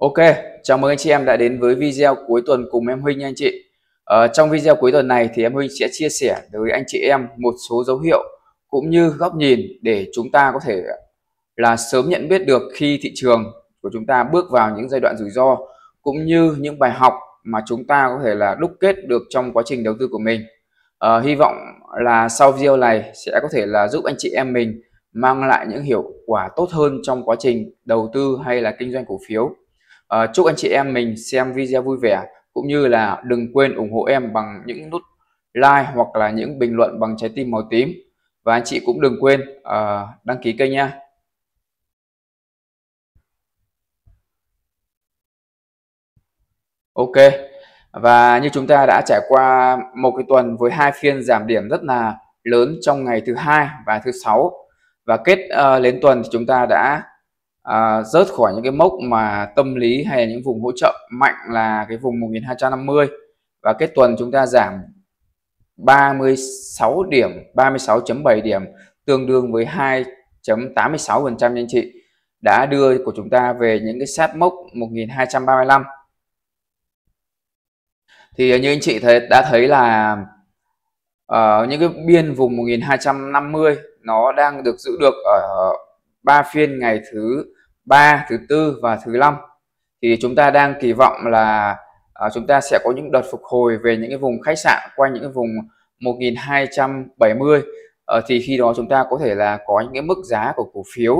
Ok, chào mừng anh chị em đã đến với video cuối tuần cùng em Huynh anh chị. Ờ, trong video cuối tuần này thì em Huynh sẽ chia sẻ với anh chị em một số dấu hiệu cũng như góc nhìn để chúng ta có thể là sớm nhận biết được khi thị trường của chúng ta bước vào những giai đoạn rủi ro cũng như những bài học mà chúng ta có thể là đúc kết được trong quá trình đầu tư của mình. Ờ, hy vọng là sau video này sẽ có thể là giúp anh chị em mình mang lại những hiệu quả tốt hơn trong quá trình đầu tư hay là kinh doanh cổ phiếu Ờ, chúc anh chị em mình xem video vui vẻ cũng như là đừng quên ủng hộ em bằng những nút like hoặc là những bình luận bằng trái tim màu tím và anh chị cũng đừng quên uh, đăng ký kênh nha Ok và như chúng ta đã trải qua một cái tuần với hai phiên giảm điểm rất là lớn trong ngày thứ hai và thứ sáu và kết uh, ờ, đến tuần thì chúng ta đã à, rớt khỏi những cái mốc mà tâm lý hay là những vùng hỗ trợ mạnh là cái vùng 1250 và kết tuần chúng ta giảm 36 điểm 36.7 điểm tương đương với 2.86% anh chị đã đưa của chúng ta về những cái sát mốc 1235 thì như anh chị thấy đã thấy là uh, những cái biên vùng 1250 nó đang được giữ được ở ba phiên ngày thứ 3, thứ tư và thứ năm thì chúng ta đang kỳ vọng là à, chúng ta sẽ có những đợt phục hồi về những cái vùng khách sạn quanh những cái vùng 1270 à, ờ, thì khi đó chúng ta có thể là có những cái mức giá của cổ phiếu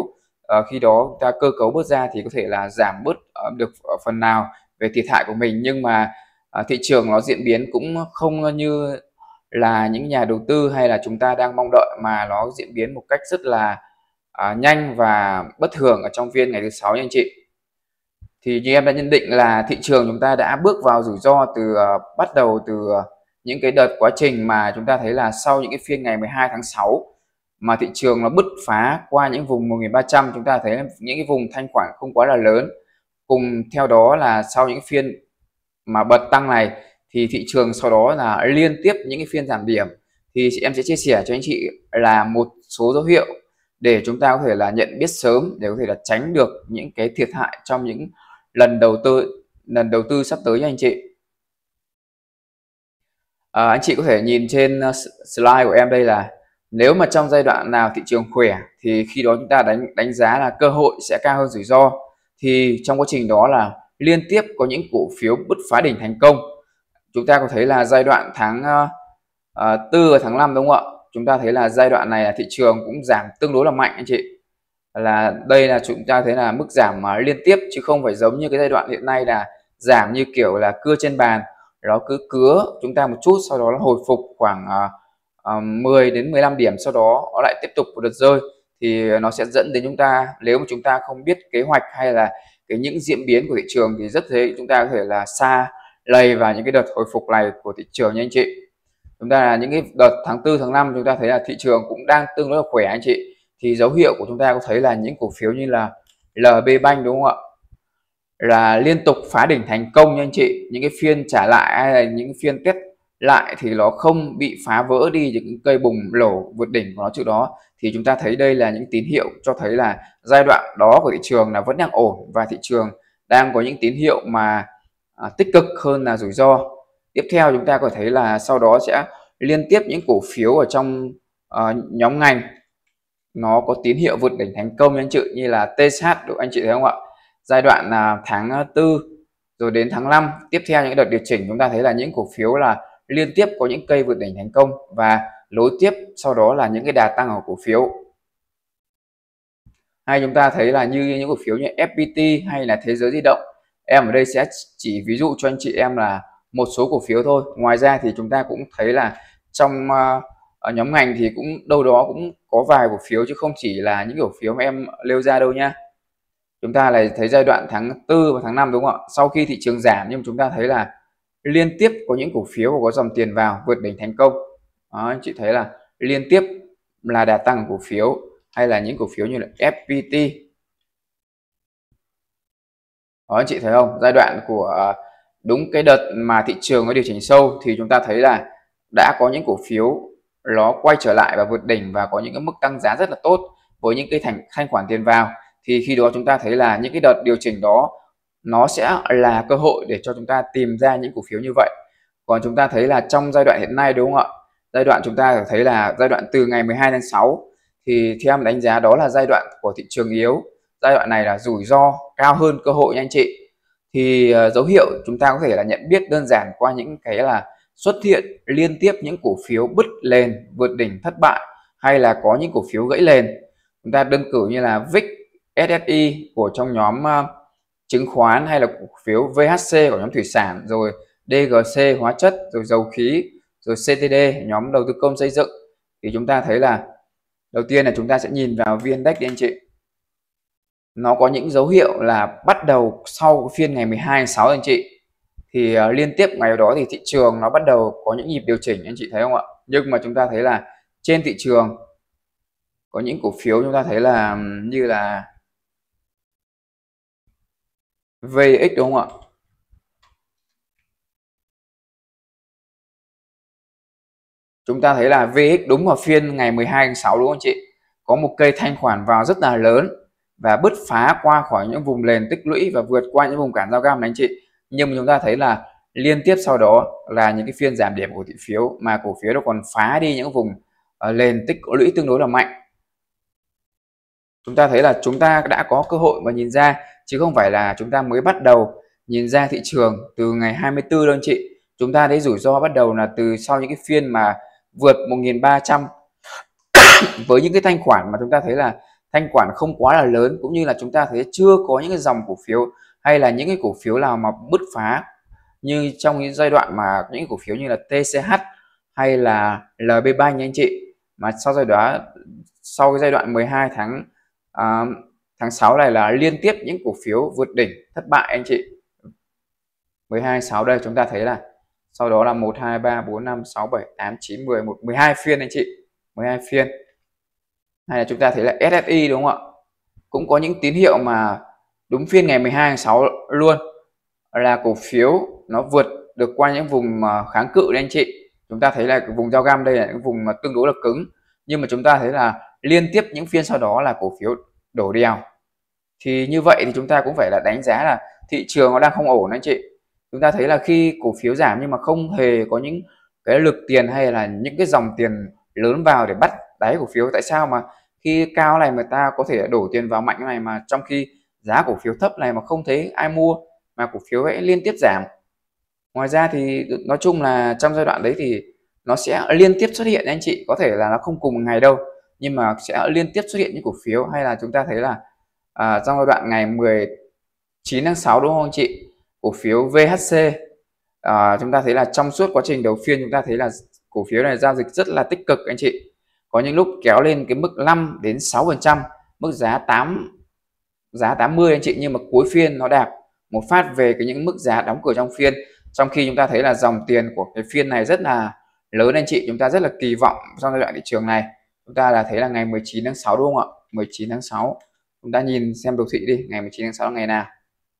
à, khi đó chúng ta cơ cấu bớt ra thì có thể là giảm bớt ờ, được phần nào về thiệt hại của mình nhưng mà à, thị trường nó diễn biến cũng không như là những nhà đầu tư hay là chúng ta đang mong đợi mà nó diễn biến một cách rất là à, nhanh và bất thường ở trong phiên ngày thứ sáu nha anh chị thì như em đã nhận định là thị trường chúng ta đã bước vào rủi ro từ uh, bắt đầu từ à, những cái đợt quá trình mà chúng ta thấy là sau những cái phiên ngày 12 tháng 6 mà thị trường nó bứt phá qua những vùng 1300 chúng ta thấy những cái vùng thanh khoản không quá là lớn cùng theo đó là sau những phiên mà bật tăng này thì thị trường sau đó là liên tiếp những cái phiên giảm điểm thì em sẽ chia sẻ cho anh chị là một số dấu hiệu để chúng ta có thể là nhận biết sớm để có thể là tránh được những cái thiệt hại trong những lần đầu tư lần đầu tư sắp tới nha anh chị à, anh chị có thể nhìn trên uh, slide của em đây là nếu mà trong giai đoạn nào thị trường khỏe thì khi đó chúng ta đánh đánh giá là cơ hội sẽ cao hơn rủi ro thì trong quá trình đó là liên tiếp có những cổ phiếu bứt phá đỉnh thành công chúng ta có thấy là giai đoạn tháng uh, 4 uh, và tháng 5 đúng không ạ chúng ta thấy là giai đoạn này là thị trường cũng giảm tương đối là mạnh anh chị là đây là chúng ta thấy là mức giảm mà liên tiếp chứ không phải giống như cái giai đoạn hiện nay là giảm như kiểu là cưa trên bàn nó cứ cứa chúng ta một chút sau đó nó hồi phục khoảng uh, à, 10 à, đến 15 điểm sau đó nó lại tiếp tục một đợt rơi thì nó sẽ dẫn đến chúng ta nếu mà chúng ta không biết kế hoạch hay là cái những diễn biến của thị trường thì rất dễ chúng ta có thể là xa lầy vào những cái đợt hồi phục này của thị trường nha anh chị chúng ta là những cái đợt tháng tư tháng năm chúng ta thấy là thị trường cũng đang tương đối là khỏe anh chị thì dấu hiệu của chúng ta có thấy là những cổ phiếu như là LB Bank đúng không ạ là liên tục phá đỉnh thành công nha anh chị những cái phiên trả lại hay là những phiên test lại thì nó không bị phá vỡ đi những cây bùng lổ vượt đỉnh của nó trước đó thì chúng ta thấy đây là những tín hiệu cho thấy là giai đoạn đó của thị trường là vẫn đang ổn và thị trường đang có những tín hiệu mà à, tích cực hơn là rủi ro tiếp theo chúng ta có thấy là sau đó sẽ liên tiếp những cổ phiếu ở trong uh, nhóm ngành nó có tín hiệu vượt đỉnh thành công anh chị như là TSH được anh chị thấy không ạ giai đoạn là tháng 4 ờ, rồi đến tháng 5 tiếp theo những đợt điều chỉnh chúng ta thấy là những cổ phiếu là liên tiếp có những cây vượt đỉnh thành công và lối tiếp sau đó là những cái đà tăng ở cổ phiếu hay chúng ta thấy là như những cổ phiếu như FPT hay là thế giới di động em ở đây sẽ chỉ ví dụ cho anh chị em là một số cổ phiếu thôi ngoài ra thì chúng ta cũng thấy là trong uh, nhóm ngành thì cũng đâu đó cũng có vài cổ phiếu chứ không chỉ là những cổ phiếu mà em nêu ra đâu nhá. chúng ta lại thấy giai đoạn tháng 4 và tháng 5 đúng không ạ sau khi thị trường giảm nhưng chúng ta thấy là liên tiếp có những cổ phiếu có dòng tiền vào vượt đỉnh thành công đó, chị thấy là liên tiếp là đà tăng cổ phiếu hay là những cổ phiếu như là FPT đó chị thấy không giai đoạn của uh, đúng cái đợt mà thị trường nó điều chỉnh sâu thì chúng ta thấy là đã có những cổ phiếu nó quay trở lại và vượt đỉnh và có những cái mức tăng giá rất là tốt với những cái thành thanh khoản tiền vào thì khi đó chúng ta thấy là những cái đợt điều chỉnh đó nó sẽ là cơ hội để cho chúng ta tìm ra những cổ phiếu như vậy còn chúng ta thấy là trong giai đoạn hiện nay đúng không ạ giai đoạn chúng ta thấy là giai đoạn từ ngày 12 tháng 6 thì theo em đánh giá đó là giai đoạn của thị trường yếu giai đoạn này là rủi ro cao hơn cơ hội nha anh chị thì ờ, dấu hiệu chúng ta có thể là nhận biết đơn giản qua những cái là xuất hiện liên tiếp những cổ phiếu bứt lên vượt đỉnh thất bại hay là có những cổ phiếu gãy lên chúng ta đơn cử như là VIX SSI của trong nhóm ờ, chứng khoán hay là cổ phiếu VHC của nhóm thủy sản rồi DGC hóa chất rồi dầu khí rồi CTD nhóm đầu tư công xây dựng thì chúng ta thấy là đầu tiên là chúng ta sẽ nhìn vào VN-Index đi anh chị nó có những dấu hiệu là bắt đầu sau phiên ngày 12 6 anh chị thì ờ, liên tiếp ngày đó thì thị trường nó bắt đầu có những nhịp điều chỉnh anh chị thấy không ạ nhưng mà chúng ta thấy là trên thị trường có những cổ phiếu chúng ta thấy là như là VX đúng không ạ chúng ta thấy là VX đúng vào phiên ngày 12 tháng 6 đúng không chị có một cây thanh khoản vào rất là lớn và bứt phá qua khỏi những vùng nền tích lũy và vượt qua những vùng cản giao găm anh chị nhưng mà chúng ta thấy là liên tiếp sau đó là những cái phiên giảm điểm của thị phiếu mà cổ phiếu nó còn phá đi những vùng ờ, nền tích lũy tương đối là mạnh chúng ta thấy là chúng ta đã có cơ hội mà nhìn ra chứ không phải là chúng ta mới bắt đầu nhìn ra thị trường từ ngày 24 đơn chị chúng ta thấy rủi ro bắt đầu là từ sau những cái phiên mà vượt 1.300 với những cái thanh khoản mà chúng ta thấy là thanh khoản không quá là lớn cũng như là chúng ta thấy chưa có những cái dòng cổ phiếu hay là những cái cổ phiếu nào mà bứt phá như trong những giai đoạn mà những cổ phiếu như là TCH hay là LB Bank nha anh chị mà sau giai đoạn sau cái giai đoạn 12 tháng uh, tháng 6 này là liên tiếp những cổ phiếu vượt đỉnh thất bại anh chị 12 6 đây chúng ta thấy là sau đó là 1 2 3 4 5 6 7 8 9 10 11 12 phiên anh chị 12 phiên hay là chúng ta thấy là SSI đúng không ạ cũng có những tín hiệu mà đúng phiên ngày 12 tháng 6 luôn là cổ phiếu nó vượt được qua những vùng à, kháng cự đấy anh chị chúng ta thấy là cái vùng giao gam đây là những vùng mà tương đối là cứng nhưng mà chúng ta thấy là liên tiếp những phiên sau đó là cổ phiếu đổ đèo thì như vậy thì chúng ta cũng phải là đánh giá là thị trường nó đang không ổn anh chị chúng ta thấy là khi cổ phiếu giảm nhưng mà không hề có những cái lực tiền hay là những cái dòng tiền lớn vào để bắt đáy cổ phiếu tại sao mà khi cao này mà ta có thể đổ tiền vào mạnh này mà trong khi giá cổ phiếu thấp này mà không thấy ai mua mà cổ phiếu ấy liên tiếp giảm ngoài ra thì nói chung là trong giai đoạn đấy thì nó sẽ liên tiếp xuất hiện anh chị có thể là nó không cùng một ngày đâu nhưng mà sẽ liên tiếp xuất hiện những cổ phiếu hay là chúng ta thấy là à, trong giai đoạn ngày 19 tháng 6 đúng không anh chị cổ phiếu VHC à, chúng ta thấy là trong suốt quá trình đầu phiên chúng ta thấy là cổ phiếu này giao dịch rất là tích cực anh chị có những lúc kéo lên cái mức 5 đến 6 phần trăm mức giá 8 giá 80 anh chị nhưng mà cuối phiên nó đạp một phát về cái những mức giá đóng cửa trong phiên trong khi chúng ta thấy là dòng tiền của cái phiên này rất là lớn anh chị chúng ta rất là kỳ vọng trong giai đoạn thị trường này chúng ta là thấy là ngày 19 tháng 6 đúng không ạ 19 tháng 6 chúng ta nhìn xem đồ thị đi ngày 19 tháng 6 là ngày nào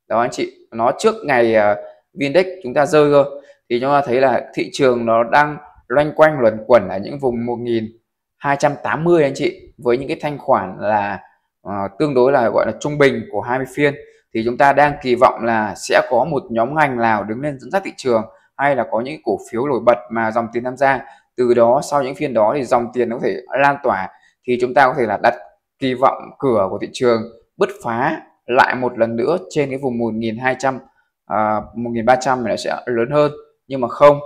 đó anh chị nó trước ngày uh, ờ, VNDAX chúng ta rơi cơ thì chúng ta thấy là thị trường nó đang loanh quanh luẩn quẩn ở những vùng 1280 anh chị với những cái thanh khoản là uh, tương đối là gọi là trung bình của 20 phiên thì chúng ta đang kỳ vọng là sẽ có một nhóm ngành nào đứng lên dẫn dắt thị trường hay là có những cổ phiếu nổi bật mà dòng tiền tham gia từ đó sau những phiên đó thì dòng tiền nó có thể lan tỏa thì chúng ta có thể là đặt kỳ vọng cửa của thị trường bứt phá lại một lần nữa trên cái vùng 1.200, uh, 300 này nó sẽ lớn hơn nhưng mà không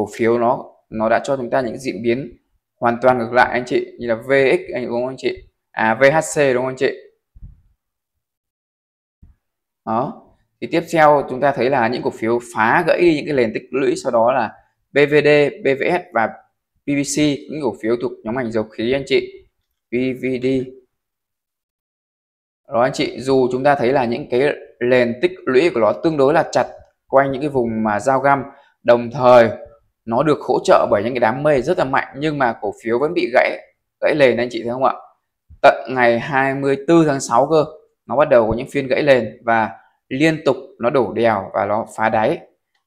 cổ phiếu nó nó đã cho chúng ta những diễn biến hoàn toàn ngược lại anh chị như là VX anh đúng không anh chị à VHC đúng không anh chị đó thì tiếp theo chúng ta thấy là những cổ phiếu phá gãy những cái nền tích lũy sau đó là BVD, BVS và PVC những cổ phiếu thuộc nhóm ngành dầu khí anh chị PVD đó anh chị dù chúng ta thấy là những cái nền tích lũy của nó tương đối là chặt quanh những cái vùng mà giao găm đồng thời nó được hỗ trợ bởi những cái đám mây rất là mạnh nhưng mà cổ phiếu vẫn bị gãy gãy nền anh chị thấy không ạ tận ngày 24 tháng 6 cơ nó bắt đầu có những phiên gãy lên và liên tục nó đổ đèo và nó phá đáy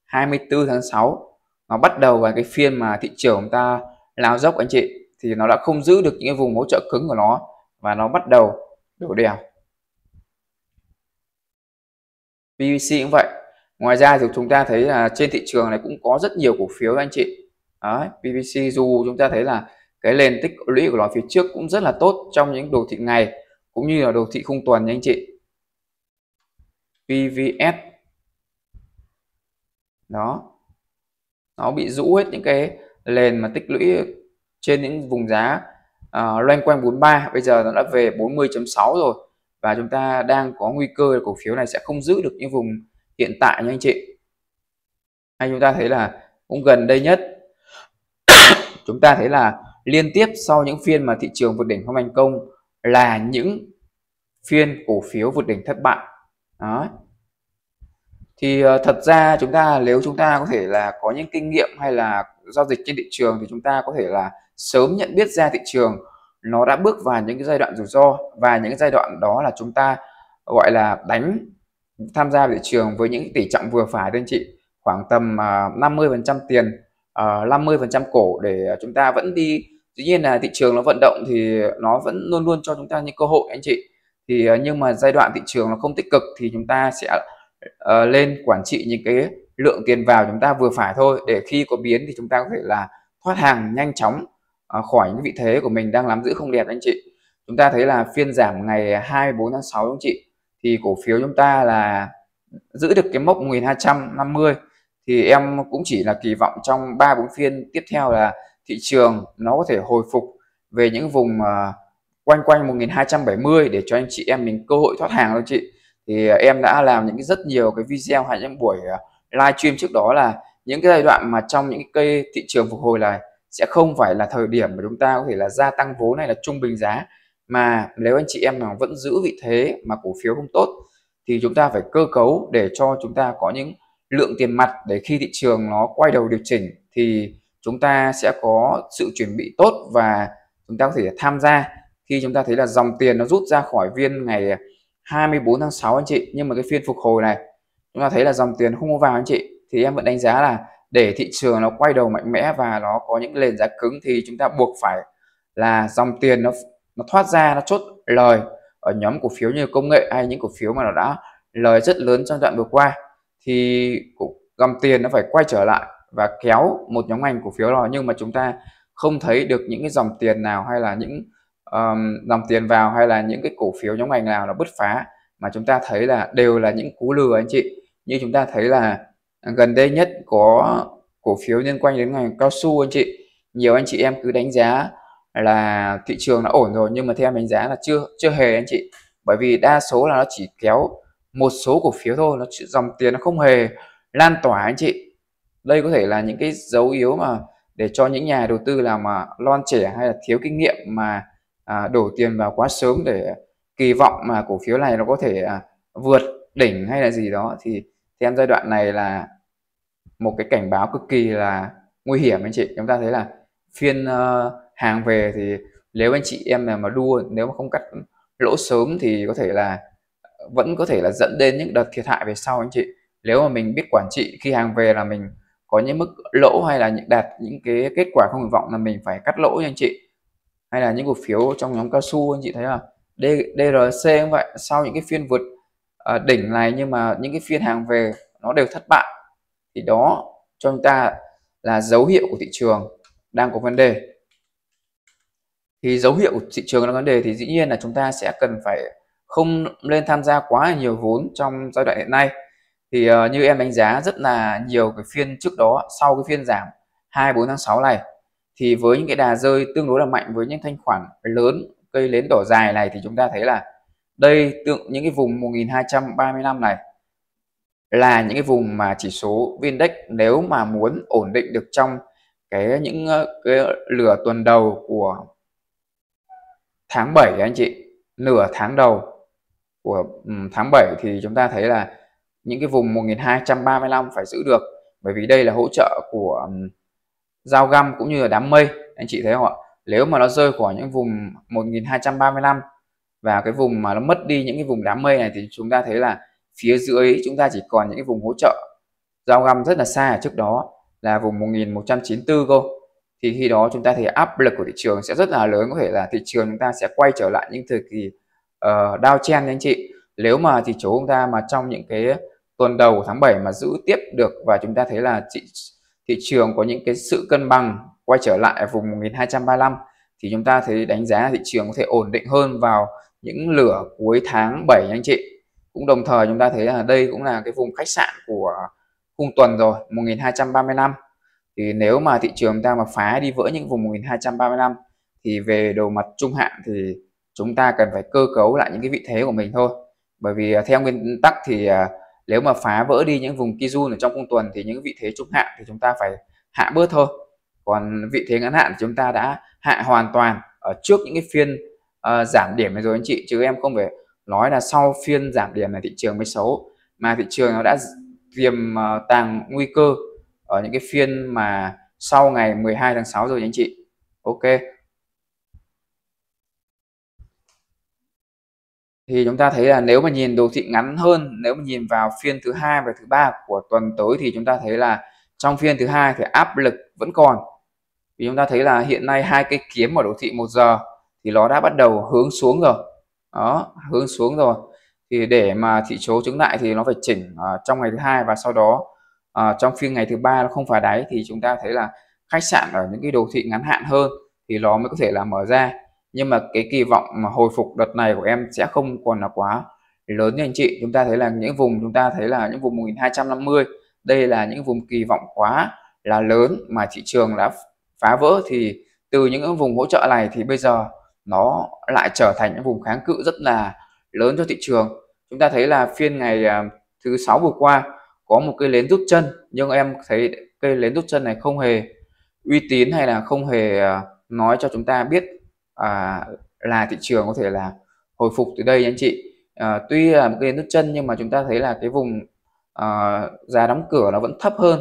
24 tháng 6 nó bắt đầu vào cái phiên mà thị trường chúng ta lao dốc anh chị thì nó đã không giữ được những cái vùng hỗ trợ cứng của nó và nó bắt đầu đổ đèo PVC cũng vậy ngoài ra thì chúng ta thấy là trên thị trường này cũng có rất nhiều cổ phiếu anh chị Đấy, PVC dù chúng ta thấy là cái nền tích lũy của nó phía trước cũng rất là tốt trong những đồ thị ngày cũng như là đồ thị khung tuần nha anh chị PVS đó nó bị rũ hết những cái nền mà tích lũy trên những vùng giá uh, loanh quanh 43 bây giờ nó đã về 40.6 rồi và chúng ta đang có nguy cơ cổ phiếu này sẽ không giữ được những vùng hiện tại nha anh chị hay chúng ta thấy là cũng gần đây nhất chúng ta thấy là liên tiếp sau những phiên mà thị trường vượt đỉnh không thành công là những phiên cổ phiếu vượt đỉnh thất bại đó thì ờ, thật ra chúng ta nếu chúng ta có thể là có những kinh nghiệm hay là giao dịch trên thị trường thì chúng ta có thể là sớm nhận biết ra thị trường nó đã bước vào những cái giai đoạn rủi ro và những giai đoạn đó là chúng ta gọi là đánh tham gia thị trường với những tỷ trọng vừa phải đơn chị khoảng tầm uh, à, 50% tiền uh, à, 50% cổ để chúng ta vẫn đi tuy nhiên là thị trường nó vận động thì nó vẫn luôn luôn cho chúng ta những cơ hội anh chị thì uh, nhưng mà giai đoạn thị trường nó không tích cực thì chúng ta sẽ uh, lên quản trị những cái lượng tiền vào chúng ta vừa phải thôi để khi có biến thì chúng ta có thể là thoát hàng nhanh chóng uh, khỏi những vị thế của mình đang nắm giữ không đẹp anh chị chúng ta thấy là phiên giảm ngày 24 tháng 6 anh chị thì cổ phiếu chúng ta là giữ được cái mốc 1250 thì em cũng chỉ là kỳ vọng trong 3 bốn phiên tiếp theo là thị trường nó có thể hồi phục về những vùng uh, quanh quanh 1270 để cho anh chị em mình cơ hội thoát hàng thôi chị thì à, em đã làm những rất nhiều cái video hay những buổi à, live stream trước đó là những cái giai đoạn mà trong những cây thị trường phục hồi này sẽ không phải là thời điểm mà chúng ta có thể là gia tăng vốn này là trung bình giá mà nếu anh chị em nào vẫn giữ vị thế mà cổ phiếu không tốt thì chúng ta phải cơ cấu để cho chúng ta có những lượng tiền mặt để khi thị trường nó quay đầu điều chỉnh thì chúng ta sẽ có sự chuẩn bị tốt và chúng ta có thể tham gia khi chúng ta thấy là dòng tiền nó rút ra khỏi viên ngày 24 tháng 6 anh chị nhưng mà cái phiên phục hồi này chúng ta thấy là dòng tiền không có vào anh chị thì em vẫn đánh giá là để thị trường nó quay đầu mạnh mẽ và nó có những nền giá cứng thì chúng ta buộc phải là dòng tiền nó nó thoát ra nó chốt lời ở nhóm cổ phiếu như công nghệ hay những cổ phiếu mà nó đã lời rất lớn trong đoạn vừa qua thì gom tiền nó phải quay trở lại và kéo một nhóm ngành cổ phiếu đó nhưng mà chúng ta không thấy được những cái dòng tiền nào hay là những um, dòng tiền vào hay là những cái cổ phiếu nhóm ngành nào nó bứt phá mà chúng ta thấy là đều là những cú lừa anh chị như chúng ta thấy là gần đây nhất có cổ phiếu liên quan đến ngành cao su anh chị nhiều anh chị em cứ đánh giá là thị trường đã ổn rồi nhưng mà theo mình giá là chưa chưa hề anh chị bởi vì đa số là nó chỉ kéo một số cổ phiếu thôi nó dòng tiền nó không hề lan tỏa anh chị đây có thể là những cái dấu yếu mà để cho những nhà đầu tư là mà lon trẻ hay là thiếu kinh nghiệm mà à, đổ tiền vào quá sớm để kỳ vọng mà cổ phiếu này nó có thể à, vượt đỉnh hay là gì đó thì xem giai đoạn này là một cái cảnh báo cực kỳ là nguy hiểm anh chị chúng ta thấy là phiên uh, hàng về thì nếu anh chị em nào mà đua nếu mà không cắt lỗ sớm thì có thể là vẫn có thể là dẫn đến những đợt thiệt hại về sau anh chị nếu mà mình biết quản trị khi hàng về là mình có những mức lỗ hay là những đạt những cái kết quả không hy vọng là mình phải cắt lỗ nha anh chị hay là những cổ phiếu trong nhóm cao su anh chị thấy là DRC cũng vậy sau những cái phiên vượt à, đỉnh này nhưng mà những cái phiên hàng về nó đều thất bại thì đó cho chúng ta là dấu hiệu của thị trường đang có vấn đề thì dấu hiệu của thị trường là vấn đề thì dĩ nhiên là chúng ta sẽ cần phải không lên tham gia quá là nhiều vốn trong giai đoạn hiện nay thì uh, như em đánh giá rất là nhiều cái phiên trước đó sau cái phiên giảm 24 tháng 6 này thì với những cái đà rơi tương đối là mạnh với những thanh khoản lớn cây lớn đỏ dài này thì chúng ta thấy là đây tượng những cái vùng 1235 này là những cái vùng mà chỉ số vn nếu mà muốn ổn định được trong cái những ờ, cái lửa tuần đầu của tháng 7 anh chị nửa tháng đầu của ừ, tháng 7 thì chúng ta thấy là những cái vùng 1235 phải giữ được bởi vì đây là hỗ trợ của dao ừ, găm cũng như là đám mây anh chị thấy không ạ nếu mà nó rơi khỏi những vùng 1235 và cái vùng mà nó mất đi những cái vùng đám mây này thì chúng ta thấy là phía dưới chúng ta chỉ còn những cái vùng hỗ trợ dao găm rất là xa ở trước đó là vùng 1194 cô thì khi đó chúng ta thấy áp lực của thị trường sẽ rất là lớn có thể là thị trường chúng ta sẽ quay trở lại những thời kỳ uh, downtrend anh chị nếu mà thị trường chúng ta mà trong những cái tuần đầu tháng 7 mà giữ tiếp được và chúng ta thấy là thị, thị trường có những cái sự cân bằng quay trở lại ở vùng 1235 thì chúng ta thấy đánh giá là thị trường có thể ổn định hơn vào những lửa cuối tháng 7 anh chị cũng đồng thời chúng ta thấy là đây cũng là cái vùng khách sạn của khung tuần rồi 1235 thì nếu mà thị trường ta mà phá đi vỡ những vùng 1235 thì về đầu mặt trung hạn thì chúng ta cần phải cơ cấu lại những cái vị thế của mình thôi bởi vì à, theo nguyên tắc thì à, nếu mà phá vỡ đi những vùng kijun ở trong cung tuần thì những vị thế trung hạn thì chúng ta phải hạ bớt thôi còn vị thế ngắn hạn thì chúng ta đã hạ hoàn toàn ở trước những cái phiên uh, giảm điểm rồi anh chị chứ em không phải nói là sau phiên giảm điểm là thị trường mới xấu mà thị trường nó đã tiềm uh, tàng nguy cơ ở những cái phiên mà sau ngày 12 tháng 6 rồi anh chị ok thì chúng ta thấy là nếu mà nhìn đồ thị ngắn hơn nếu mà nhìn vào phiên thứ hai và thứ ba của tuần tới thì chúng ta thấy là trong phiên thứ hai thì áp lực vẫn còn vì chúng ta thấy là hiện nay hai cây kiếm ở đồ thị 1 giờ thì nó đã bắt đầu hướng xuống rồi đó hướng xuống rồi thì để mà thị số chứng lại thì nó phải chỉnh uh, trong ngày thứ hai và sau đó à, trong phiên ngày thứ ba nó không phá đáy thì chúng ta thấy là khách sạn ở những cái đồ thị ngắn hạn hơn thì nó mới có thể là mở ra nhưng mà cái kỳ vọng mà hồi phục đợt này của em sẽ không còn là quá lớn như anh chị chúng ta thấy là những vùng chúng ta thấy là những vùng 1250 đây là những vùng kỳ vọng quá là lớn mà thị trường đã phá vỡ thì từ những vùng hỗ trợ này thì bây giờ nó lại trở thành những vùng kháng cự rất là lớn cho thị trường chúng ta thấy là phiên ngày à, thứ sáu vừa qua có một cây nến rút chân nhưng em thấy cây nến rút chân này không hề uy tín hay là không hề à, nói cho chúng ta biết à, là thị trường có thể là hồi phục từ đây anh chị à, tuy là một cây nến rút chân nhưng mà chúng ta thấy là cái vùng à, giá đóng cửa nó vẫn thấp hơn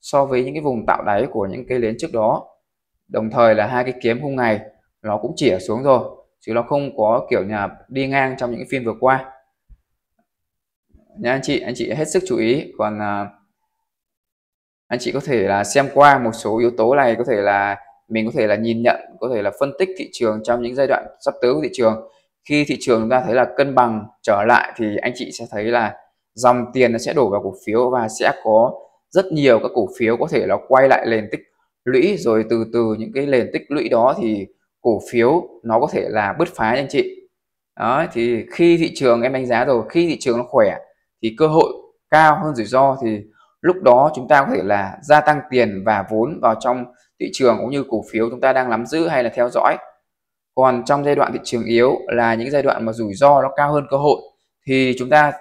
so với những cái vùng tạo đáy của những cây nến trước đó đồng thời là hai cái kiếm hôm ngày nó cũng chỉ ở xuống rồi chứ nó không có kiểu nhà đi ngang trong những phiên vừa qua nha anh chị anh chị hết sức chú ý còn uh, anh chị có thể là xem qua một số yếu tố này có thể là mình có thể là nhìn nhận có thể là phân tích thị trường trong những giai đoạn sắp tới của thị trường khi thị trường chúng ta thấy là cân bằng trở lại thì anh chị sẽ thấy là dòng tiền nó sẽ đổ vào cổ phiếu và sẽ có rất nhiều các cổ phiếu có thể là quay lại nền tích lũy rồi từ từ những cái nền tích lũy đó thì cổ phiếu nó có thể là bứt phá anh chị đó thì khi thị trường em đánh giá rồi khi thị trường nó khỏe thì cơ hội cao hơn rủi ro thì lúc đó chúng ta có thể là gia tăng tiền và vốn vào trong thị trường cũng như cổ phiếu chúng ta đang nắm giữ hay là theo dõi còn trong giai đoạn thị trường yếu là những giai đoạn mà rủi ro nó cao hơn cơ hội thì chúng ta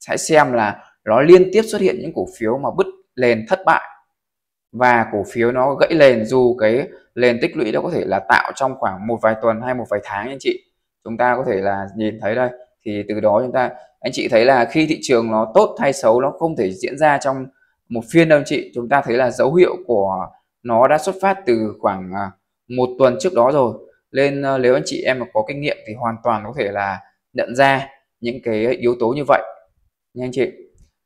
sẽ xem là nó liên tiếp xuất hiện những cổ phiếu mà bứt lên thất bại và cổ phiếu nó gãy lên dù cái lên tích lũy nó có thể là tạo trong khoảng một vài tuần hay một vài tháng anh chị chúng ta có thể là nhìn thấy đây thì từ đó chúng ta anh chị thấy là khi thị trường nó tốt hay xấu nó không thể diễn ra trong một phiên đâu anh chị chúng ta thấy là dấu hiệu của nó đã xuất phát từ khoảng à, một tuần trước đó rồi nên ờ, nếu anh chị em mà có kinh nghiệm thì hoàn toàn có thể là nhận ra những cái yếu tố như vậy nha anh chị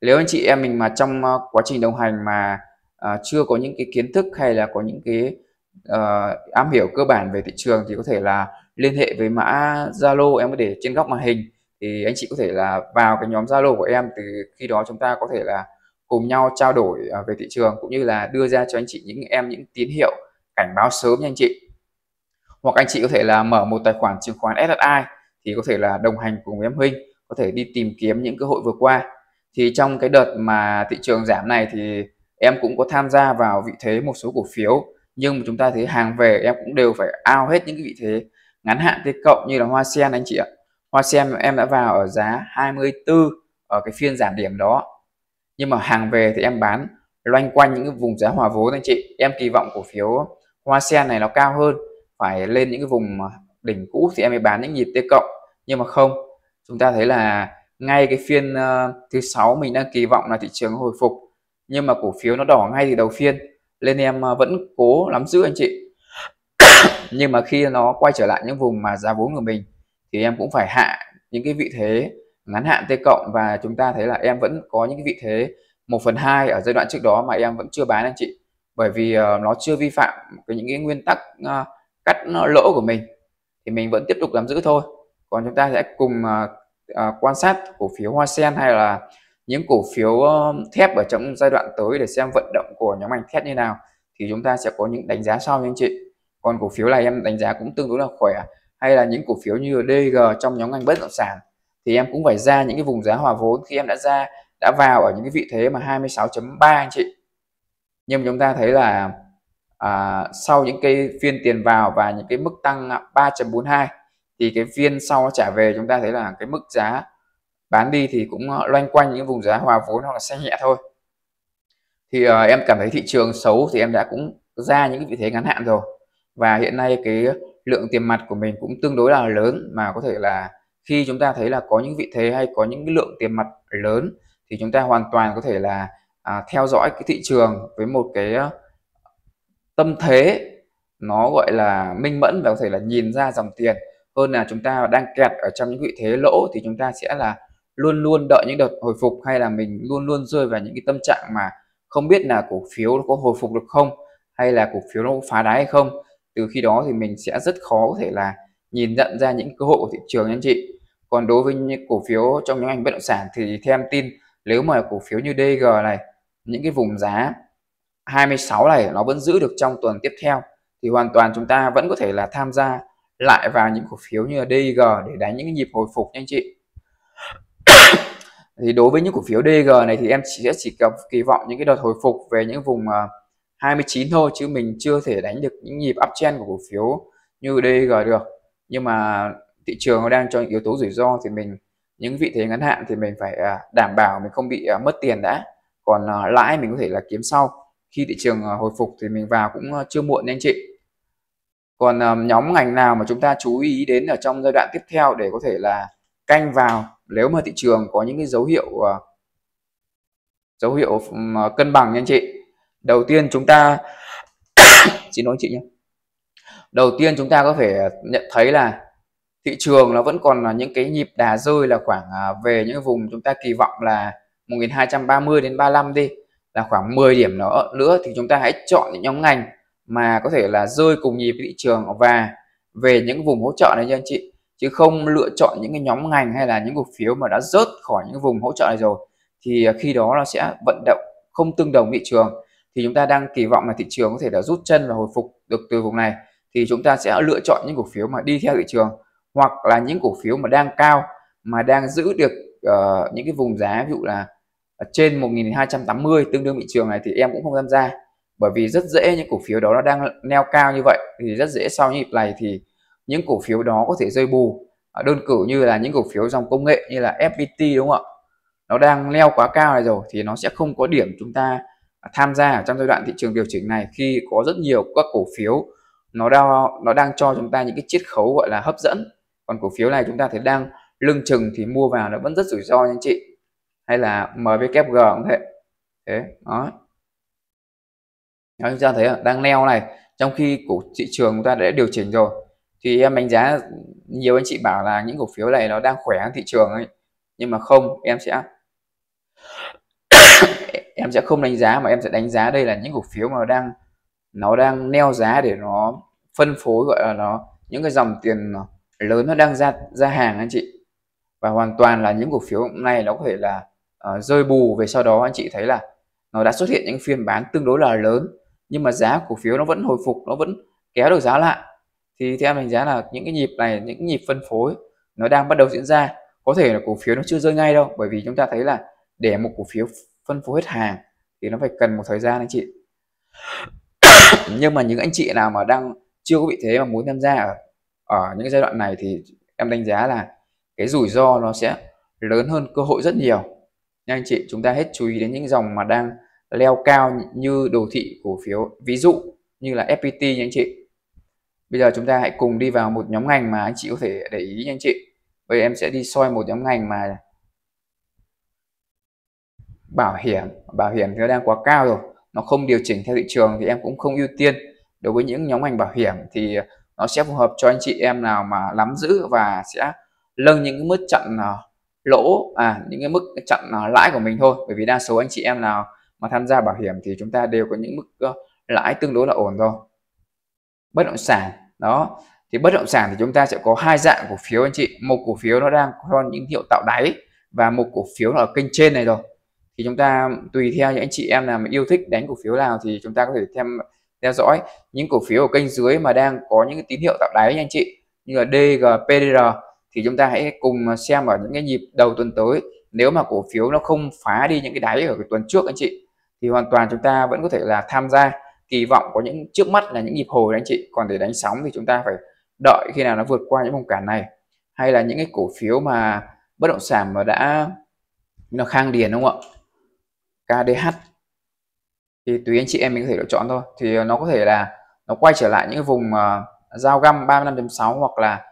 nếu anh chị em mình mà trong ờ, quá trình đồng hành mà à, chưa có những cái kiến thức hay là có những cái uh, am hiểu cơ bản về thị trường thì có thể là liên hệ với mã Zalo em có để trên góc màn hình thì anh chị có thể là vào cái nhóm Zalo của em từ khi đó chúng ta có thể là cùng nhau trao đổi à, về thị trường cũng như là đưa ra cho anh chị những em những tín hiệu cảnh báo sớm nha anh chị hoặc anh chị có thể là mở một tài khoản chứng khoán SSI thì có thể là đồng hành cùng em Huynh có thể đi tìm kiếm những cơ hội vừa qua thì trong cái đợt mà thị trường giảm này thì em cũng có tham gia vào vị thế một số cổ phiếu nhưng mà chúng ta thấy hàng về em cũng đều phải ao hết những cái vị thế ngắn hạn T cộng như là hoa sen anh chị ạ Hoa sen em đã vào ở giá 24 ở cái phiên giảm điểm đó. Nhưng mà hàng về thì em bán loanh quanh những cái vùng giá hòa vốn anh chị. Em kỳ vọng cổ phiếu Hoa sen này nó cao hơn, phải lên những cái vùng đỉnh cũ thì em mới bán những nhịp T cộng. Nhưng mà không, chúng ta thấy là ngay cái phiên ờ, thứ sáu mình đang kỳ vọng là thị trường hồi phục nhưng mà cổ phiếu nó đỏ ngay từ đầu phiên nên em ờ, vẫn cố lắm giữ anh chị nhưng mà khi nó quay trở lại những vùng mà giá vốn của mình thì em cũng phải hạ những cái vị thế ngắn hạn T cộng và chúng ta thấy là em vẫn có những cái vị thế 1 phần 2 ở giai đoạn trước đó mà em vẫn chưa bán anh chị bởi vì uh, nó chưa vi phạm cái những cái nguyên tắc uh, cắt lỗ của mình thì mình vẫn tiếp tục làm giữ thôi còn chúng ta sẽ cùng uh, uh, quan sát cổ phiếu hoa sen hay là những cổ phiếu thép ở trong giai đoạn tới để xem vận động của nhóm ngành thép như nào thì chúng ta sẽ có những đánh giá sau nha anh chị còn cổ phiếu này em đánh giá cũng tương đối là khỏe hay là những cổ phiếu như DG trong nhóm ngành bất động sản thì em cũng phải ra những cái vùng giá hòa vốn khi em đã ra đã vào ở những cái vị thế mà 26.3 anh chị nhưng chúng ta thấy là à, sau những cái phiên tiền vào và những cái mức tăng 3.42 thì cái phiên sau nó trả về chúng ta thấy là cái mức giá bán đi thì cũng loanh quanh những vùng giá hòa vốn hoặc là xe nhẹ thôi thì à, em cảm thấy thị trường xấu thì em đã cũng ra những cái vị thế ngắn hạn rồi và hiện nay cái lượng tiền mặt của mình cũng tương đối là lớn mà có thể là khi chúng ta thấy là có những vị thế hay có những cái lượng tiền mặt lớn thì chúng ta hoàn toàn có thể là à, theo dõi cái thị trường với một cái ờ, tâm thế nó gọi là minh mẫn và có thể là nhìn ra dòng tiền hơn là chúng ta đang kẹt ở trong những vị thế lỗ thì chúng ta sẽ là luôn luôn đợi những đợt hồi phục hay là mình luôn luôn rơi vào những cái tâm trạng mà không biết là cổ phiếu nó có hồi phục được không hay là cổ phiếu nó có phá đáy hay không từ khi đó thì mình sẽ rất khó có thể là nhìn nhận ra những cơ hội của thị trường anh chị còn đối với những cổ phiếu trong những ngành bất động sản thì theo em tin nếu mà cổ phiếu như DG này những cái vùng giá 26 này nó vẫn giữ được trong tuần tiếp theo thì hoàn toàn chúng ta vẫn có thể là tham gia lại vào những cổ phiếu như là DG để đánh những nhịp hồi phục nha anh chị thì đối với những cổ phiếu DG này thì em chỉ sẽ chỉ kỳ vọng những cái đợt hồi phục về những vùng uh, 29 thôi chứ mình chưa thể đánh được những nhịp uptrend của cổ phiếu như DG được nhưng mà thị trường nó đang cho những yếu tố rủi ro thì mình những vị thế ngắn hạn thì mình phải à, đảm bảo mình không bị à, mất tiền đã còn à, lãi mình có thể là kiếm sau khi thị trường hồi phục thì mình vào cũng chưa muộn nha anh chị còn nhóm ngành nào mà chúng ta chú ý đến ở trong giai đoạn tiếp theo để có thể là canh vào nếu mà thị trường có những cái dấu hiệu dấu hiệu cân bằng nha anh chị đầu tiên chúng ta xin lỗi chị nhé đầu tiên chúng ta có thể nhận thấy là thị trường nó vẫn còn là những cái nhịp đà rơi là khoảng à, về những vùng chúng ta kỳ vọng là 1230 đến 35 đi là khoảng 10 điểm nó nữa thì chúng ta hãy chọn những nhóm ngành mà có thể là rơi cùng nhịp thị trường và về những vùng hỗ trợ này nha anh chị chứ không lựa chọn những cái nhóm ngành hay là những cổ phiếu mà đã rớt khỏi những vùng hỗ trợ này rồi thì khi đó nó sẽ vận động không tương đồng thị trường thì chúng ta đang kỳ vọng là thị trường có thể đã rút chân và hồi phục được từ vùng này thì chúng ta sẽ lựa chọn những cổ phiếu mà đi theo thị trường hoặc là những cổ phiếu mà đang cao mà đang giữ được uh, những cái vùng giá ví dụ là trên 1280 tương đương thị trường này thì em cũng không tham gia bởi vì rất dễ những cổ phiếu đó nó đang neo cao như vậy thì rất dễ sau nhịp này thì những cổ phiếu đó có thể rơi bù ờ, đơn cử như là những cổ phiếu dòng công nghệ như là FPT đúng không ạ nó đang leo quá cao này rồi thì nó sẽ không có điểm chúng ta tham gia ở trong giai đoạn thị trường điều chỉnh này khi có rất nhiều các cổ phiếu nó đang nó đang cho chúng ta những cái chiết khấu gọi là hấp dẫn còn cổ phiếu này chúng ta thấy đang lưng chừng thì mua vào nó vẫn rất rủi ro anh chị hay là MWG cũng thế thế đó đó, chúng ta thấy đang neo này trong khi cổ thị trường chúng ta đã điều chỉnh rồi thì em đánh giá nhiều anh chị bảo là những cổ phiếu này nó đang khỏe thị trường ấy nhưng mà không em sẽ em sẽ không đánh giá mà em sẽ đánh giá đây là những cổ phiếu mà đang nó đang neo giá để nó phân phối gọi là nó những cái dòng tiền lớn nó đang ra ra hàng anh chị và hoàn toàn là những cổ phiếu hôm nay nó có thể là uh, rơi bù về sau đó anh chị thấy là nó đã xuất hiện những phiên bán tương đối là lớn nhưng mà giá cổ phiếu nó vẫn hồi phục nó vẫn kéo được giá lại thì theo em đánh giá là những cái nhịp này những nhịp phân phối nó đang bắt đầu diễn ra có thể là cổ phiếu nó chưa rơi ngay đâu bởi vì chúng ta thấy là để một cổ phiếu phân phối hết hàng thì nó phải cần một thời gian anh chị nhưng mà những anh chị nào mà đang chưa có vị thế mà muốn tham gia ở, ở những giai đoạn này thì em đánh giá là cái rủi ro nó sẽ lớn hơn cơ hội rất nhiều nha anh chị chúng ta hết chú ý đến những dòng mà đang leo cao như đồ thị cổ phiếu ví dụ như là FPT nha anh chị bây giờ chúng ta hãy cùng đi vào một nhóm ngành mà anh chị có thể để ý nha anh chị bây giờ em sẽ đi soi một nhóm ngành mà bảo hiểm bảo hiểm thì nó đang quá cao rồi nó không điều chỉnh theo thị trường thì em cũng không ưu tiên đối với những nhóm ngành bảo hiểm thì nó sẽ phù hợp cho anh chị em nào mà nắm giữ và sẽ nâng những cái mức chặn à, lỗ à những cái mức chặn à, lãi của mình thôi bởi vì đa số anh chị em nào mà tham gia bảo hiểm thì chúng ta đều có những mức lãi tương đối là ổn rồi bất động sản đó thì bất động sản thì chúng ta sẽ có hai dạng cổ phiếu anh chị một cổ phiếu nó đang có những hiệu tạo đáy và một cổ phiếu là ở kênh trên này rồi thì chúng ta tùy theo những anh chị em nào mà yêu thích đánh cổ phiếu nào thì chúng ta có thể thêm theo dõi những cổ phiếu ở kênh dưới mà đang có những tín hiệu tạo đáy nha anh chị như là DGPDR thì chúng ta hãy cùng xem ở những cái nhịp đầu tuần tới nếu mà cổ phiếu nó không phá đi những cái đáy ở cái tuần trước anh chị thì hoàn toàn chúng ta vẫn có thể là tham gia kỳ vọng có những trước mắt là những nhịp hồi anh chị còn để đánh sóng thì chúng ta phải đợi khi nào nó vượt qua những vùng cản này hay là những cái cổ phiếu mà bất động sản mà đã nó khang điền đúng không ạ KDH thì tùy anh chị em mình có thể lựa chọn thôi thì ờ, nó có thể là nó quay trở lại những vùng ờ, giao uh, dao găm 35.6 hoặc là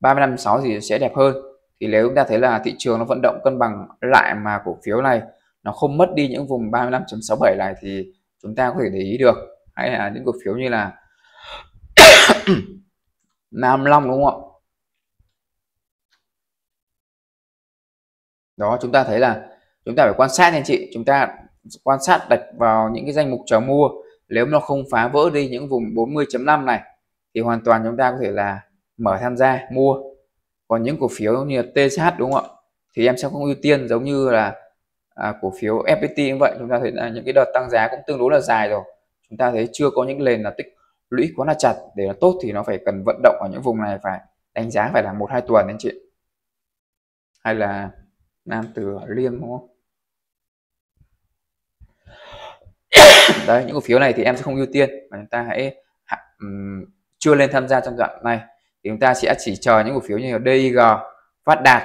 35.6 thì sẽ đẹp hơn thì nếu chúng ta thấy là thị trường nó vận động cân bằng lại mà cổ phiếu này nó không mất đi những vùng 35.67 này thì chúng ta có thể để ý được hay là những cổ phiếu như là Nam Long đúng không ạ đó chúng ta thấy là chúng ta phải quan sát anh chị chúng ta quan sát đặt vào những cái danh mục chờ mua nếu nó không phá vỡ đi những vùng 40.5 này thì hoàn toàn chúng ta có thể là mở tham gia mua còn những cổ phiếu như TSH đúng không ạ thì em sẽ không ưu tiên giống như là à, cổ phiếu FPT như vậy chúng ta thấy là những cái đợt tăng giá cũng tương đối là dài rồi chúng ta thấy chưa có những nền là tích lũy quá là chặt để là tốt thì nó phải cần vận động ở những vùng này phải đánh giá phải là một hai tuần anh chị hay là nam từ liêm đúng không đấy những cổ phiếu này thì em sẽ không ưu tiên mà chúng ta hãy um, chưa lên tham gia trong đoạn này thì chúng ta sẽ chỉ chờ những cổ phiếu như DIG phát đạt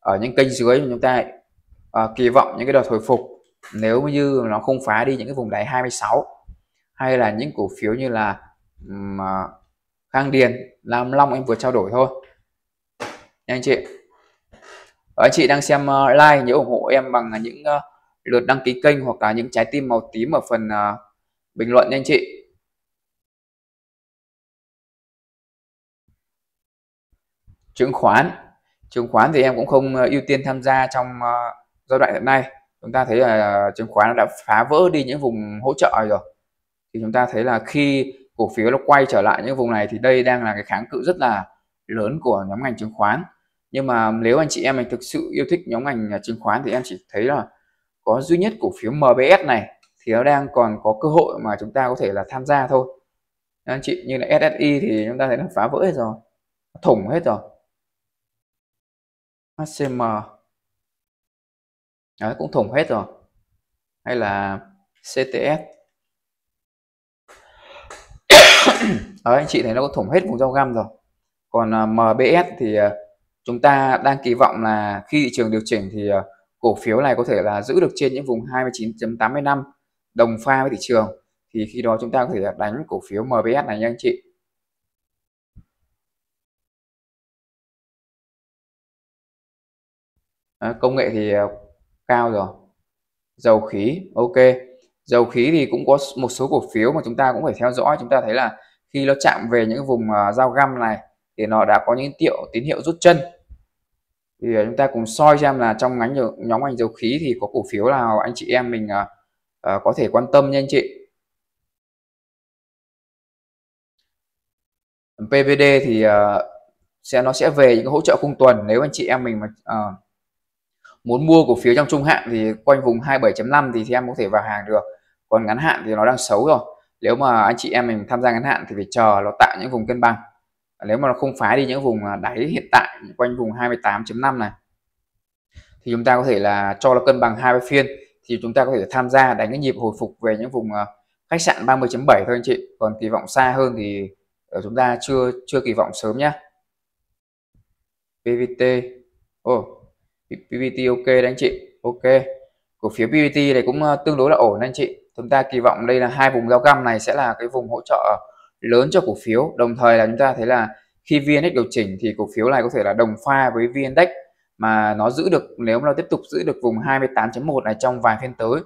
ở những kênh dưới chúng ta uh, kỳ vọng những cái đợt hồi phục nếu như nó không phá đi những cái vùng đáy 26 hay là những cổ phiếu như là um, Khang Điền Lam Long em vừa trao đổi thôi nha anh chị anh chị đang xem uh, like nhớ ủng hộ em bằng những uh, lượt đăng ký kênh hoặc là những trái tim màu tím ở phần uh, bình luận nha anh chị. Chứng khoán. Chứng khoán thì em cũng không à, ưu tiên tham gia trong uh, giai đoạn hiện nay. Chúng ta thấy là chứng khoán đã phá vỡ đi những vùng hỗ trợ rồi. Thì chúng ta thấy là khi cổ phiếu nó quay trở lại những vùng này thì đây đang là cái kháng cự rất là lớn của nhóm ngành chứng khoán nhưng mà nếu anh chị em mình thực sự yêu thích nhóm ngành chứng khoán thì em chỉ thấy là có duy nhất cổ phiếu MBS này thì nó đang còn có cơ hội mà chúng ta có thể là tham gia thôi anh chị như là SSI thì chúng ta thấy nó phá vỡ hết rồi thủng hết rồi HCM Đấy, cũng thủng hết rồi hay là CTS Đấy, ờ, anh chị thấy nó có thủng hết vùng rau găm rồi còn à, MBS thì à, chúng ta đang kỳ vọng là khi thị trường điều chỉnh thì à, cổ phiếu này có thể là giữ được trên những vùng 29.85 đồng pha với thị trường thì khi đó chúng ta có thể đánh cổ phiếu MBS này nha anh chị à, công nghệ thì ờ, cao rồi dầu khí ok dầu khí thì cũng có một số cổ phiếu mà chúng ta cũng phải theo dõi chúng ta thấy là khi nó chạm về những vùng ờ, giao găm này thì nó đã có những tiệu tín hiệu rút chân thì à, chúng ta cùng soi xem là trong ngành nhóm ngành dầu khí thì có cổ phiếu nào anh chị em mình à, à, có thể quan tâm nha anh chị PVD thì sẽ nó sẽ về những hỗ trợ khung tuần nếu anh chị em mình mà uh, muốn mua cổ phiếu trong trung hạn thì quanh vùng 27.5 thì, thì em có thể vào hàng được còn ngắn hạn thì nó đang xấu rồi nếu mà anh chị em mình tham gia ngắn hạn thì phải chờ nó tạo những vùng cân bằng nếu mà nó không phá đi những vùng đáy hiện tại quanh vùng 28.5 này thì chúng ta có thể là cho là cân bằng hai phiên thì chúng ta có thể tham gia đánh cái nhịp hồi phục về những vùng ờ, khách sạn 30.7 thôi anh chị còn kỳ vọng xa hơn thì ờ, chúng ta chưa chưa kỳ vọng sớm nhá PVT ồ oh, PVT ok đấy anh chị ok cổ phiếu PVT này cũng ờ, tương đối là ổn anh chị chúng ta kỳ vọng đây là hai vùng giao găm này sẽ là cái vùng hỗ trợ lớn cho cổ phiếu đồng thời là chúng ta thấy là khi VNX điều chỉnh thì cổ phiếu này có thể là đồng pha với VNDAX mà nó giữ được nếu mà nó tiếp tục giữ được vùng 28.1 này trong vài phiên tới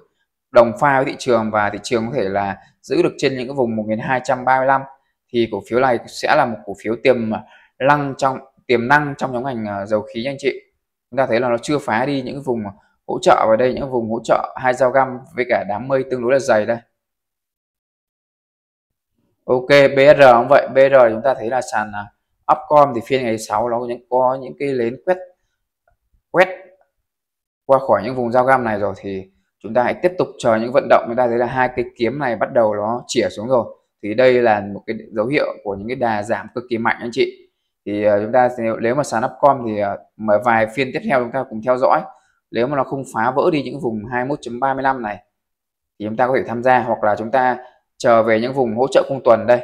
đồng pha với thị trường và thị trường có thể là giữ được trên những cái vùng 1235 thì cổ phiếu này sẽ là một cổ phiếu tiềm năng trong tiềm năng trong nhóm ngành à, dầu khí anh chị chúng ta thấy là nó chưa phá đi những vùng hỗ trợ vào đây những vùng hỗ trợ hai dao găm với cả đám mây tương đối là dày đây ok BR cũng vậy BR chúng ta thấy là sàn à, upcom thì phiên ngày 6 nó có những, có những cái lến quét quét qua khỏi những vùng giao găm này rồi thì chúng ta hãy tiếp tục chờ những vận động chúng ta thấy là hai cái kiếm này bắt đầu nó chỉa xuống rồi thì đây là một cái dấu hiệu của những cái đà giảm cực kỳ mạnh anh chị thì à, chúng ta nếu mà sàn upcom thì à, mở vài phiên tiếp theo chúng ta cùng theo dõi nếu mà nó không phá vỡ đi những vùng 21.35 này thì chúng ta có thể tham gia hoặc là chúng ta chờ về những vùng hỗ trợ cung tuần đây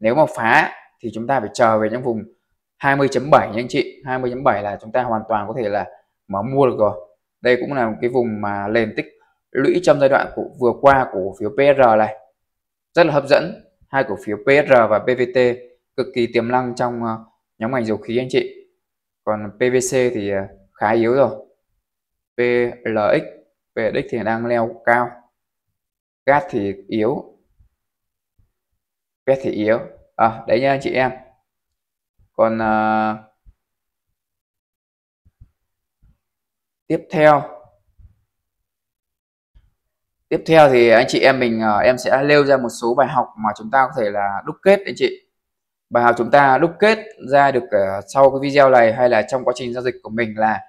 nếu mà phá thì chúng ta phải chờ về những vùng 20.7 nha anh chị 20.7 là chúng ta hoàn toàn có thể là mở mua được rồi đây cũng là một cái vùng mà nền tích lũy trong giai đoạn của vừa qua của cổ phiếu PR này rất là hấp dẫn hai cổ phiếu PR và PVT cực kỳ tiềm năng trong ờ, nhóm ngành dầu khí anh chị còn PVC thì ờ, khá yếu rồi PLX PLX thì đang leo cao gas thì yếu vét thị yếu à, đấy nha anh chị em còn à, tiếp theo tiếp theo thì anh chị em mình à, em sẽ nêu ra một số bài học mà chúng ta có thể là đúc kết anh chị bài học chúng ta đúc kết ra được uh, sau cái video này hay là trong quá trình giao dịch của mình là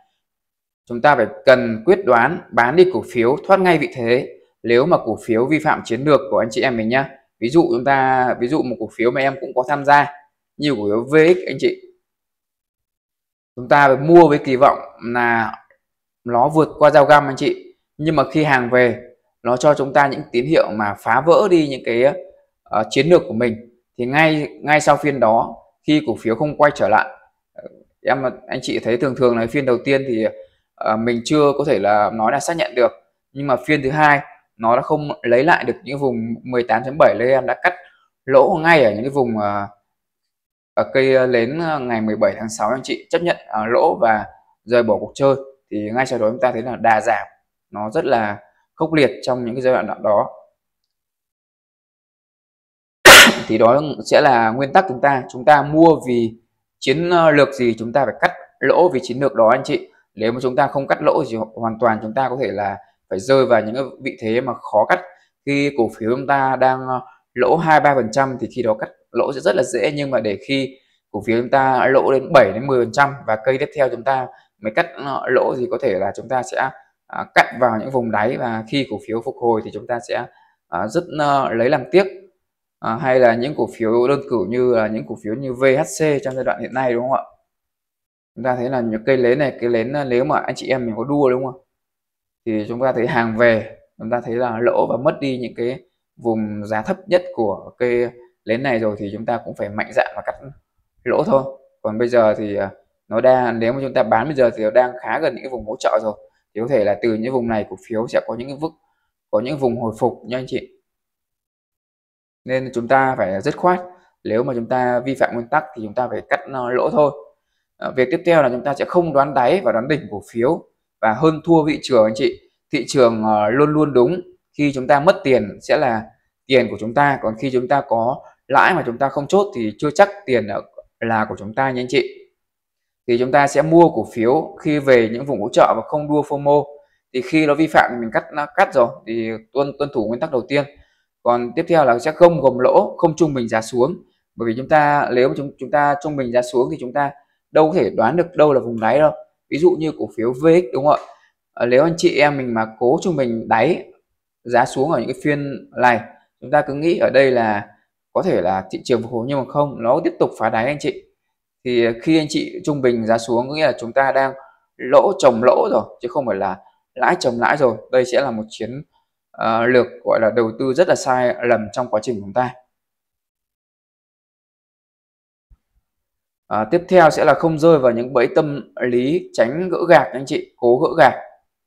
chúng ta phải cần quyết đoán bán đi cổ phiếu thoát ngay vị thế nếu mà cổ phiếu vi phạm chiến lược của anh chị em mình nhé ví dụ chúng ta ví dụ một cổ phiếu mà em cũng có tham gia như cổ phiếu VX anh chị chúng ta phải mua với kỳ vọng là nó vượt qua giao găm anh chị nhưng mà khi hàng về nó cho chúng ta những tín hiệu mà phá vỡ đi những cái uh, chiến lược của mình thì ngay ngay sau phiên đó khi cổ phiếu không quay trở lại ờ, em anh chị thấy thường thường là phiên đầu tiên thì uh, mình chưa có thể là nói là xác nhận được nhưng mà phiên thứ hai nó đã không lấy lại được những vùng 18.7 nơi em đã cắt lỗ ngay ở những cái vùng ờ, ở cây đến ờ, ờ, ngày 17 tháng 6 anh chị chấp nhận lỗ và rời bỏ cuộc chơi thì ngay sau đó chúng ta thấy là đà giảm nó rất là khốc liệt trong những cái giai đoạn đó thì đó sẽ là nguyên tắc chúng ta chúng ta mua vì chiến lược gì chúng ta phải cắt lỗ vì chiến lược đó anh chị nếu mà chúng ta không cắt lỗ thì hoàn toàn chúng ta có thể là phải rơi vào những vị thế mà khó cắt khi cổ phiếu chúng ta đang ờ, lỗ 2 3% thì khi đó cắt lỗ sẽ rất là dễ nhưng mà để khi cổ phiếu chúng ta lỗ đến 7 đến 10% và cây tiếp theo chúng ta mới cắt ờ, lỗ thì có thể là chúng ta sẽ à, cắt vào những vùng đáy và khi cổ phiếu phục hồi thì chúng ta sẽ à, rất ờ, lấy làm tiếc à, hay là những cổ phiếu đơn cử như là những cổ phiếu như VHC trong giai đoạn hiện nay đúng không ạ chúng ta thấy là những cây lén này cây lén nếu mà anh chị em mình có đua đúng không thì chúng ta thấy hàng về chúng ta thấy là lỗ và mất đi những cái vùng giá thấp nhất của cây nến này rồi thì chúng ta cũng phải mạnh dạn và cắt lỗ thôi còn bây giờ thì à, nó đang nếu mà chúng ta bán bây giờ thì nó đang khá gần những cái vùng hỗ trợ rồi thì có thể là từ những vùng này cổ phiếu sẽ có những cái vực có những vùng hồi phục nha anh chị nên chúng ta phải rất khoát nếu mà chúng ta vi phạm nguyên tắc thì chúng ta phải cắt à, lỗ thôi à, việc tiếp theo là chúng ta sẽ không đoán đáy và đoán đỉnh cổ phiếu và hơn thua thị trường anh chị thị trường ờ, luôn luôn đúng khi chúng ta mất tiền sẽ là tiền của chúng ta còn khi chúng ta có lãi mà chúng ta không chốt thì chưa chắc tiền là của chúng ta nha anh chị thì chúng ta sẽ mua cổ phiếu khi về những vùng hỗ trợ và không đua FOMO thì khi nó vi phạm mình cắt nó cắt rồi thì tuân tuân thủ nguyên tắc đầu tiên còn tiếp theo là sẽ không gồm lỗ không trung bình giá xuống bởi vì chúng ta nếu mà chúng chúng ta trung bình giá xuống thì chúng ta đâu có thể đoán được đâu là vùng đáy đâu ví dụ như cổ phiếu VX đúng không ạ ờ, nếu anh chị em mình mà cố cho mình đáy giá xuống ở những cái phiên này chúng ta cứ nghĩ ở đây là có thể là thị trường phục hồi nhưng mà không nó tiếp tục phá đáy anh chị thì khi anh chị trung bình giá xuống nghĩa là chúng ta đang lỗ trồng lỗ rồi chứ không phải là lãi trồng lãi rồi đây sẽ là một chiến uh, lược gọi là đầu tư rất là sai lầm trong quá trình chúng ta à, tiếp theo sẽ là không rơi vào những bẫy tâm lý tránh gỡ gạc anh chị cố gỡ gạc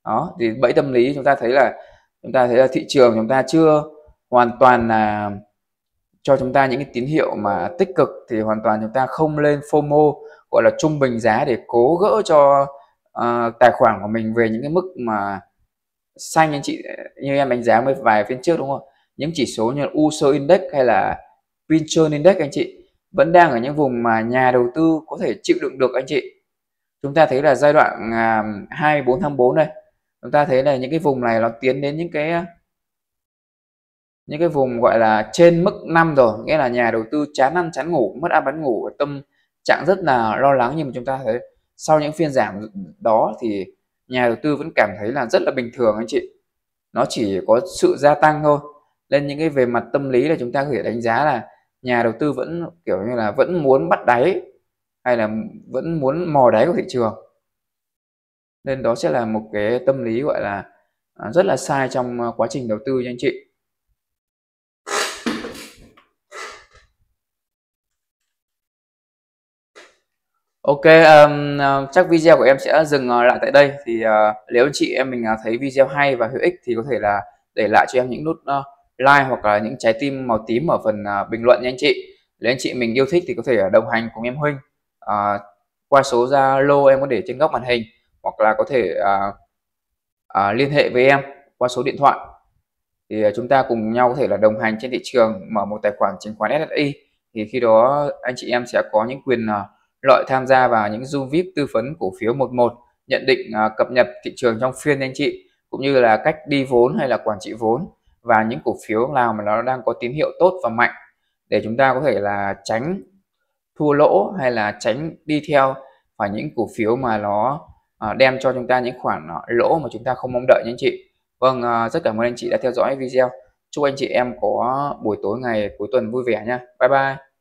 đó thì bẫy tâm lý chúng ta thấy là chúng ta thấy là thị trường chúng ta chưa hoàn toàn là cho chúng ta những cái tín hiệu mà tích cực thì hoàn toàn chúng ta không lên FOMO gọi là trung bình giá để cố gỡ cho uh, tài khoản của mình về những cái mức mà xanh anh chị như em đánh giá mới vài phiên trước đúng không những chỉ số như là USD index hay là Pinchon index anh chị vẫn đang ở những vùng mà nhà đầu tư có thể chịu đựng được anh chị chúng ta thấy là giai đoạn à, 24 tháng 4 này chúng ta thấy là những cái vùng này nó tiến đến những cái những cái vùng gọi là trên mức năm rồi nghĩa là nhà đầu tư chán ăn chán ngủ mất ăn bán ngủ tâm trạng rất là lo lắng nhưng mà chúng ta thấy sau những phiên giảm đó thì nhà đầu tư vẫn cảm thấy là rất là bình thường anh chị nó chỉ có sự gia tăng thôi nên những cái về mặt tâm lý là chúng ta có thể đánh giá là nhà đầu tư vẫn kiểu như là vẫn muốn bắt đáy hay là vẫn muốn mò đáy của thị trường nên đó sẽ là một cái tâm lý gọi là à, rất là sai trong à, quá trình đầu tư nha anh chị Ok, um, chắc video của em sẽ dừng lại tại đây. Thì uh, nếu chị em mình thấy video hay và hữu ích thì có thể là để lại cho em những nút uh, like hoặc là những trái tim màu tím ở phần à, bình luận nha anh chị nếu anh chị mình yêu thích thì có thể à, đồng hành cùng em Huynh à, qua số Zalo em có để trên góc màn hình hoặc là có thể à, à, liên hệ với em qua số điện thoại thì à, chúng ta cùng nhau có thể là đồng hành trên thị trường mở một tài khoản chứng khoán SSI thì khi đó anh chị em sẽ có những quyền lợi tham gia vào những zoom vip tư vấn cổ phiếu 11 nhận định cập nhật thị trường trong phiên anh chị cũng như là cách đi vốn hay là quản trị vốn và những cổ phiếu nào mà nó đang có tín hiệu tốt và mạnh để chúng ta có thể là tránh thua lỗ hay là tránh đi theo phải những cổ phiếu mà nó à, đem cho chúng ta những khoản à, lỗ mà chúng ta không mong đợi nha anh chị vâng à, rất cảm ơn anh chị đã theo dõi video chúc anh chị em có buổi tối ngày cuối tuần vui vẻ nha bye bye